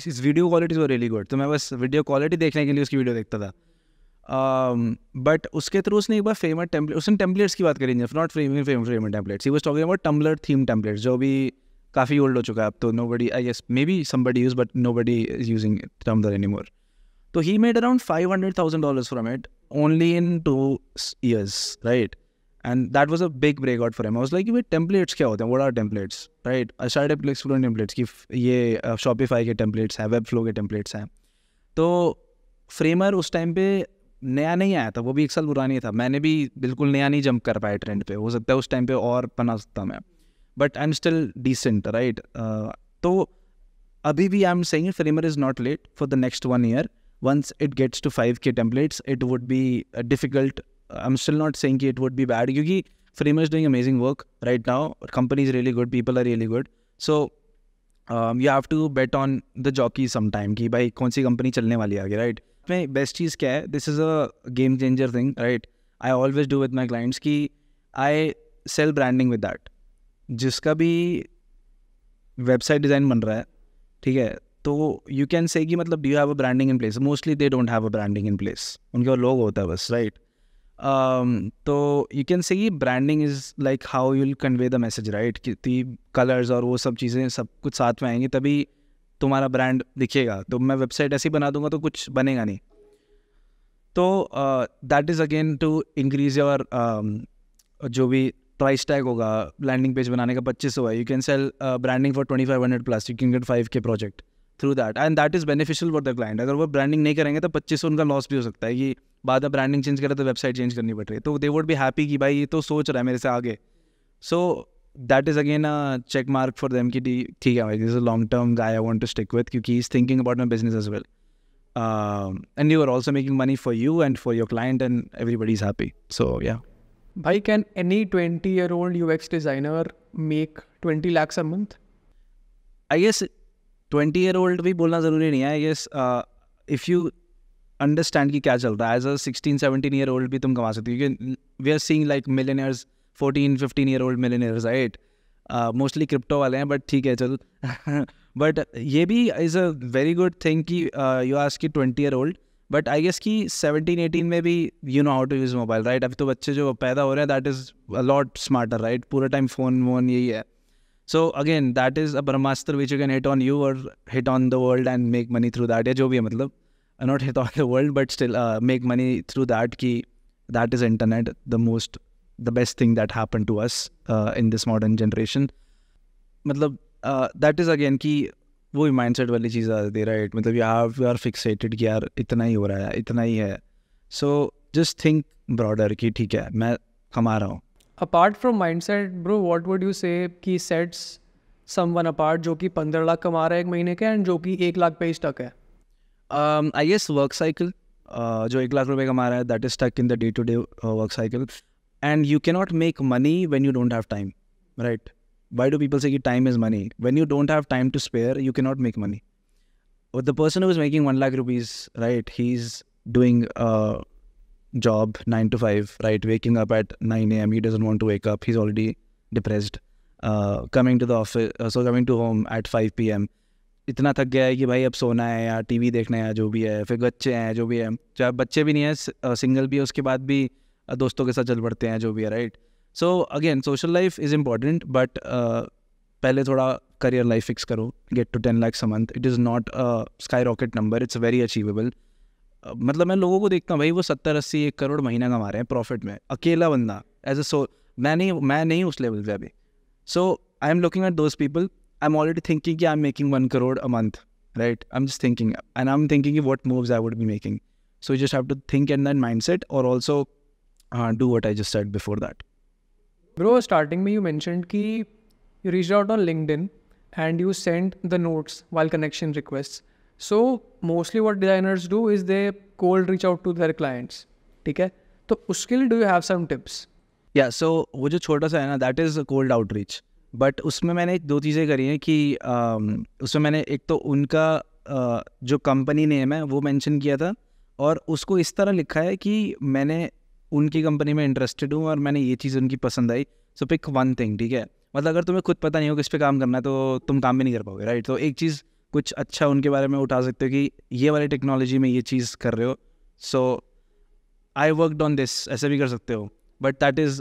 his video quality वो really good तो मैं बस video quality देखने के लिए उसकी वीडियो देखता था बट um, उसके थ्रू उसने एक बार फेमर टेम्पलेट उसने टेम्पलेट्स की बात करी not Framer Framer templates he was talking about Tumblr theme templates जो भी काफ़ी ओल्ड हो चुका है अब तो nobody I guess maybe somebody use but nobody is using Tumblr anymore तो he made around five hundred thousand dollars from it only in two years right and that was a big break out for them was like way templates क्या होते हैं what are templates right start templates की ये Shopify uh, के templates हैं Webflow के templates हैं तो फ्रेमर उस टाइम पे नया नहीं आया था वो भी एक साल पुरानी था मैंने भी बिल्कुल नया नहीं जंप कर पाया ट्रेंड पे हो सकता है उस टाइम पे और बना सकता मैं but I am still decent right तो अभी भी I am saying Framer is not late for the next one year once it gets to five K templates it would be difficult I am still not saying it would be bad क्योंकि Framer is doing amazing work right now company is really good people are really good so you have to bet on the jockey some time कि भाई कौन सी company चलने वाली आगे right right? में best चीज़ क्या है this is a game changer thing right I always do with my clients की I sell branding with that जिसका भी वेबसाइट डिज़ाइन बन रहा है ठीक है तो यू कैन से कि मतलब do have a branding in place mostly they don't have a branding in place उनके और लोग होता है बस राइट um, तो you can say branding is like how you will convey the message right कि कलर्स और वो सब चीज़ें सब कुछ साथ में आएंगी तभी तुम्हारा ब्रांड दिखेगा तो मैं वेबसाइट ऐसी बना दूंगा तो कुछ बनेगा नहीं तो that is again to increase your जो भी प्राइस टैग होगा लैंडिंग पेज बनाने का पच्चीस हुआ you can sell branding for twenty five hundred plus you can get five K project through that and that is beneficial for the client अगर वो branding नहीं करेंगे तो पच्चीस उनका लॉस भी हो सकता है कि बाद में ब्रांडिंग चेंज करें तो वेबसाइट चेंज करनी पड़ रही है तो दे वुड भी हैप्पी कि भाई ये तो सोच रहा है मेरे से आगे सो so, that is again a check mark for them. Ki, this is a long term guy I want to stick with because he's thinking about my business as well. Um, and you are also making money for you and for your client, and everybody's happy. So, yeah. Why can any 20 year old UX designer make 20 lakhs a month? I guess 20 year old भी बोलना ज़रूरी नहीं है I guess if you understand कि 16 17 year old, भी तुम कमा सकते हो क्योंकि we fourteen fifteen year old millionaires right mostly crypto वाले हैं बट ठीक है चल बट <laughs> ये भी is a very good thing कि यू आज की twenty year old but I guess की सेवनटीन एटीन में भी you know how to use mobile right अभी तो बच्चे जो पैदा हो रहे हैं that is a lot smarter right पूरा टाइम फ़ोन वोन यही है so again that is a Brahmastra which you can hit on you और hit on the world and make money through that या जो भी है मतलब not hit on the world but still make money through that की that is internet the most the best thing that happened to us uh, in this modern generation मतलब that is again कि वो mind set वाली चीज़ आ दे right मतलब यार we are fixated कि यार इतना ही हो रहा है इतना ही है सो जस्ट थिंक ब्रॉडर कि ठीक है मैं कमा रहा हूँ apart from mindset bro what would you say कि सेट्स सम वन अपार्ट जो कि पंद्रह लाख कमा रहा है एक महीने के एंड जो कि एक लाख पे ही स्टक है आई गेस वर्क साइकिल जो एक लाख रुपये कमा रहा है that is stuck in the day to day work cycle and you cannot make money when you don't have time right why do people say time is money when you don't have time to spare you cannot make money but the person who is making 1 lakh rupees right he's doing a job 9 to 5 right waking up at 9 a.m he doesn't want to wake up he's already depressed uh, coming to the office uh, so coming to home at 5 p.m इतना थक गया है कि भाई अब सोना है या टीवी देखना है जो भी है फिर बच्चे हैं जो भी है चाहे बच्चे भी नहीं है सिंगल भी है उसके बाद भी दोस्तों के साथ चल पड़ते हैं जो भी है right so again social life is important but पहले थोड़ा करियर लाइफ फिक्स करो get to ten lakhs a month it is not sky rocket number it's very achievable मतलब मैं लोगों को देखता हूँ भाई वो सत्तर अस्सी एक करोड़ महीना कमा रहे हैं प्रॉफिट में अकेला बंदा एज अ सो मैं नहीं मैं नहीं उस लेवल पे अभी so I am looking at those people I am already thinking कि I am making one crore a month right I am just thinking and I am thinking what moves I would be making so you just have to think and that mindset और also do what I just said before that. Bro, starting me, you mentioned ki you reached out on LinkedIn and you sent the notes while connection requests. So mostly what designers do is they cold reach out to their clients. Okay? So uske liye do you have some tips? Yeah, so wo jo जो sa hai na, that is a cold outreach. But उसमें मैंने दो चीज़ें करी हैं कि उसमें मैंने एक तो उनका जो कंपनी नेम है वो मेंशन किया था और उसको इस तरह लिखा है कि मैंने उनकी कंपनी में इंटरेस्टेड हूँ और मैंने ये चीज़ उनकी पसंद आई सो पिक वन थिंग ठीक है मतलब अगर तुम्हें खुद पता नहीं हो किस पे काम करना है तो तुम काम भी नहीं कर पाओगे राइट तो एक चीज़ कुछ अच्छा उनके बारे में उठा सकते हो कि ये वाली टेक्नोलॉजी में ये चीज़ कर रहे हो so I worked on this ऐसे भी कर सकते हो but that is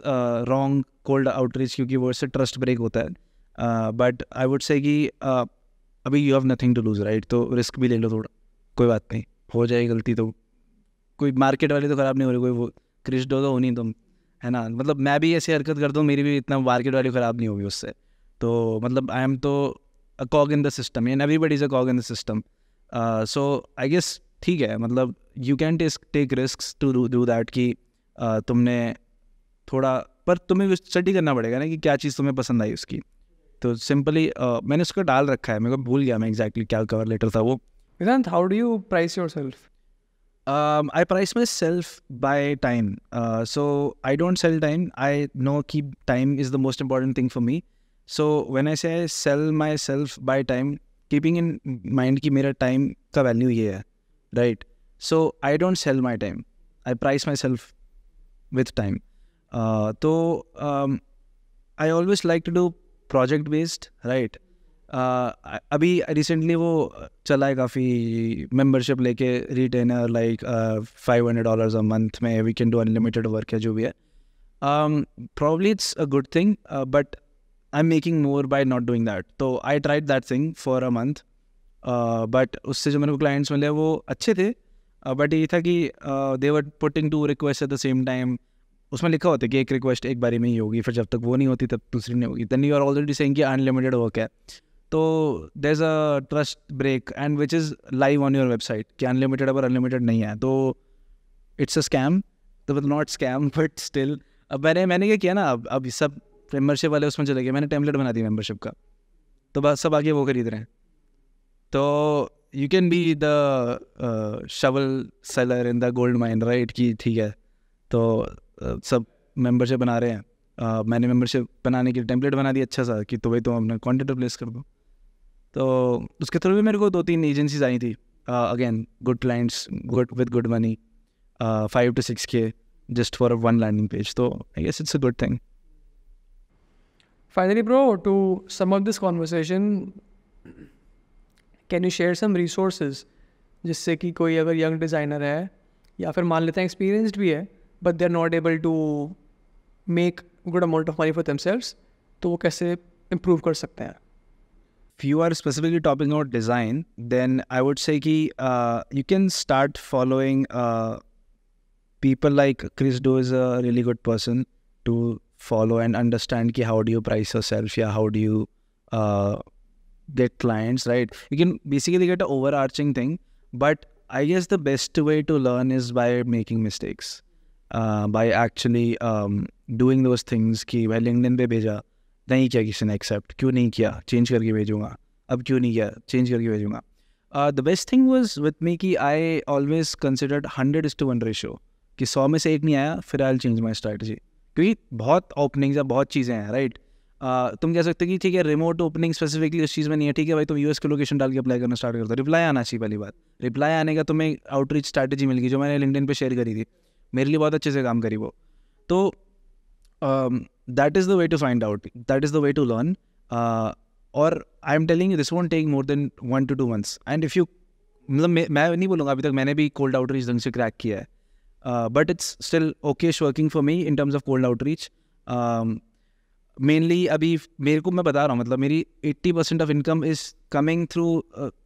wrong cold outreach क्योंकि वो इससे ट्रस्ट ब्रेक होता है बट आई वुड से कि uh, अभी you have nothing to lose right तो रिस्क भी ले लो थोड़ा कोई बात नहीं हो जाए गलती तो कोई मार्केट वाली तो ख़राब नहीं हो रही कोई वो क्रिश्ड हो तो नहीं तुम है ना मतलब मैं भी ऐसी हरकत करता हूँ मेरी भी इतना मार्केट वैल्यू ख़राब नहीं होगी उससे तो मतलब आई एम तो a cog in the system and buddy is a cog in the system so I guess ठीक है मतलब you can take risk to do that कि uh, तुमने थोड़ा पर तुम्हें स्टडी करना पड़ेगा ना कि क्या चीज़ तुम्हें पसंद आई उसकी तो सिंपली uh, मैंने उसको डाल रखा है मेरे को भूल गया मैं एग्जैक्टली exactly क्या कवर लेटर था वो how do you price yourself Um, I price myself by time. Uh, so I don't sell time. I know keep time is the most important thing for me. So when I say I sell myself by time, keeping in mind ki mera time ka value ye right? So I don't sell my time. I price myself with time. Uh, so um, I always like to do project based, right? अभी recently वो चला है काफ़ी membership लेके retainer like five hundred dollars a month में we can do unlimited work है जो भी है probably um, it's a good thing but I am making more by not doing that तो I tried that thing for a month but उससे जो मेरे को क्लाइंट्स मिले वो अच्छे थे बट ये था कि they're putting two request at the same time उसमें लिखा होता है कि एक रिक्वेस्ट एक बारी में ही होगी फिर जब तक वो नहीं होती तब दूसरी नहीं होगी then you are already saying कि अनलिमिटेड वर्क है तो there is a trust break and which is live on your website कि अनलिमिटेड अब अनलिमिटेड नहीं है तो इट्स अ स्कैम तो नॉट स्कैम बट स्टिल अब मैंने मैंने क्या किया ना अब अब सब मेम्बरशिप वाले उसमें चले गए मैंने टेम्पलेट बना दी मेम्बरशिप का तो बस सब आगे वो खरीद रहे हैं तो you can be the shovel seller in the gold mine right की ठीक है तो uh, सब मेम्बरशिप बना रहे हैं uh, मैंने मेम्बरशिप बनाने के लिए टेम्पलेट बना दिया अच्छा सा कि तो भाई तो अपना कॉन्टेंट प्लेस कर दो तो उसके थ्रू भी मेरे को दो तीन एजेंसीज आई थी again good clients good with good money five to six K just for one landing page तो I guess it's a good thing finally bro to sum of this conversation can you share some resources जिससे कि कोई अगर young designer है या फिर मान लेते हैं एक्सपीरियंस्ड भी है but they are not able to make good amount of money for them तो वो कैसे इम्प्रूव कर सकते हैं if you are specifically talking about design, then I would say ki, uh, you can start following uh, people like Chris Do is a really good person to follow and understand ki how do you price yourself, yeah, how do you uh, get clients, right? You can basically get an overarching thing, but I guess the best way to learn is by making mistakes, uh, by actually um, doing those things. Ki, well, LinkedIn pe beja, नहीं किया किसी ने accept क्यों नहीं किया change करके भेजूंगा अब क्यों नहीं किया चेंज करके भेजूंगा the best thing was with me कि I always considered hundred is to one ratio कि सौ में से एक नहीं आया फिर आई चेंज माई स्ट्रैटेजी क्योंकि बहुत ओपनिंग्स या बहुत चीज़ें हैं राइट right? uh, तुम कह सकते हो कि ठीक है रिमोट ओपनिंग स्पेसिफिकली उस चीज़ में नहीं है ठीक है भाई तुम यूएस के लोकेशन डाल के अप्लाई करना स्टार्ट करते हो रिप्लाई आना चाहिए पहली बात रिप्लाई आने का तुम्हें आउटरीच स्ट्रैटेजी मिल गई जो मैंने लिंकडिन पे शेयर करी थी मेरे लिए बहुत अच्छे से काम करी वो तो uh, that is the way to find out. That is the way to learn. Uh, or I'm telling you, this won't take more than one to two months. And if you मतलब मैं नहीं बोलूँगा अभी तक मैंने भी cold outreach ढंग से क्रैक किया है but it's still okay working for me in terms of cold outreach mainly अभी मेरे को मैं बता रहा हूँ मतलब मेरी 80 percent of income is coming through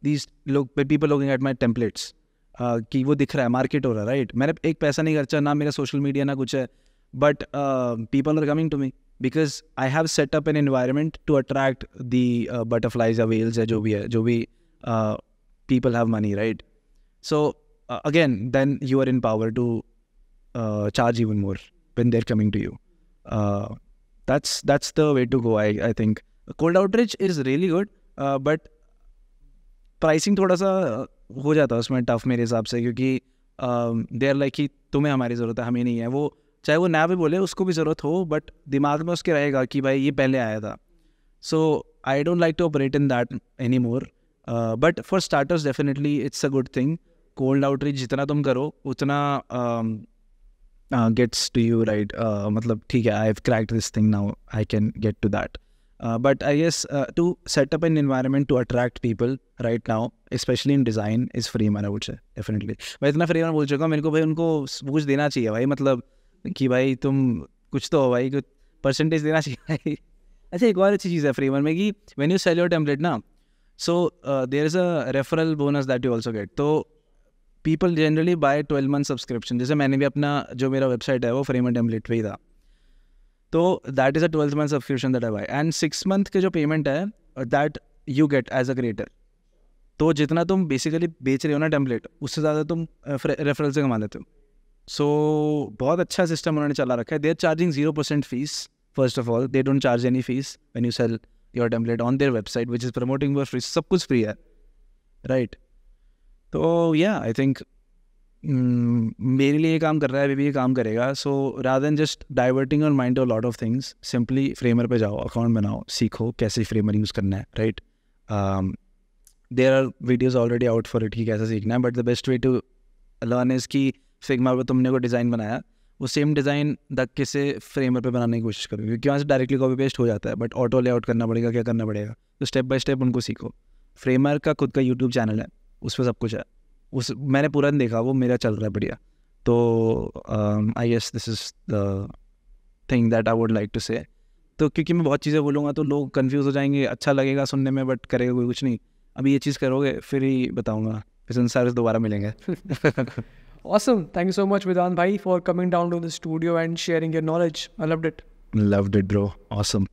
these लोग people looking at my templates कि वो दिख रहा है मार्केट हो रहा है राइट मैंने एक पैसा नहीं खर्चा ना मेरा सोशल मीडिया ना कुछ है but uh, people are coming to me because I have set up an environment to attract the uh, butterflies or whales or jo bhi hai, uh, people have money, right? So uh, again, then you are in power to uh, charge even more when they're coming to you. Uh, that's that's the way to go. I I think cold outreach is really good, but pricing, थोड़ा सा हो जाता है उसमें tough मेरे हिसाब से क्योंकि they're like ही तुम्हें हमारी ज़रूरत है हमें नहीं है वो चाहे वो ना भी बोले उसको भी ज़रूरत हो बट दिमाग में उसके रहेगा कि भाई ये पहले आया था so I don't like to operate in that any more but for starters definitely it's a good thing cold outreach जितना तुम करो उतना गेट्स टू यू राइट मतलब ठीक है I have cracked this thing now I can get to that but I guess to set up an environment to attract people right now specially in design is free man would say definitely मैं इतना free man बोल चुका हूँ मेरे को भाई उनको पूछ देना चाहिए भाई मतलब कि भाई तुम कुछ तो हो भाई कुछ परसेंटेज देना चाहिए <laughs> अच्छा एक और अच्छी चीज़ है फ्रीमर में कि when you sell your template ना so there is a referral bonus that you also get तो people generally buy twelve month subscription जैसे मैंने भी अपना जो मेरा वेबसाइट है वो फ्रेमर टेम्पलेट पे ही था तो that is a twelfth month subscription that I buy and six month के जो पेमेंट है that you get as a creator तो जितना तुम बेसिकली बेच रहे हो ना टेम्पलेट उससे ज़्यादा तुम रेफरल uh, से कमा लेते हो सो so, बहुत अच्छा सिस्टम उन्होंने चला रखा है they are charging zero percent fees first of all they don't charge any fees when you sell your template on their website which is promoting your free सब कुछ फ्री है राइट तो या आई थिंक मेरे लिए काम कर रहा है अभी भी ये काम करेगा so rather than just diverting और mind a lot of things simply Framer पर जाओ अकाउंट बनाओ सीखो कैसे फ्रेमर यूज़ करना है right there are videos already out for it कि कैसे सीखना है but the best way to learn is की फिगमा पर तुमने को डिज़ाइन बनाया वो सेम डिज़ाइन धक्के किसे फ्रेमर पे बनाने की कोशिश करूँगी क्योंकि वहाँ से डायरेक्टली कॉपी पेस्ट हो जाता है बट ऑटो लेआउट करना पड़ेगा क्या करना पड़ेगा तो स्टेप बाय स्टेप उनको सीखो फ्रेमर का खुद का यूट्यूब चैनल है उस पर सब कुछ है उस मैंने पूरा नहीं देखा वो मेरा चल रहा है बढ़िया तो I as this is the thing that I would like to say तो क्योंकि मैं बहुत चीज़ें बोलूँगा तो लोग कन्फ्यूज़ हो जाएंगे अच्छा लगेगा सुनने में बट करेगा कोई कुछ नहीं अभी ये चीज़ करोगे फिर ही बताऊँगा फिर संसार से दोबारा मिलेंगे <laughs> <laughs> Awesome. Thank you so much, Vidhan Bhai, for coming down to the studio and sharing your knowledge. I loved it. Loved it, bro. Awesome.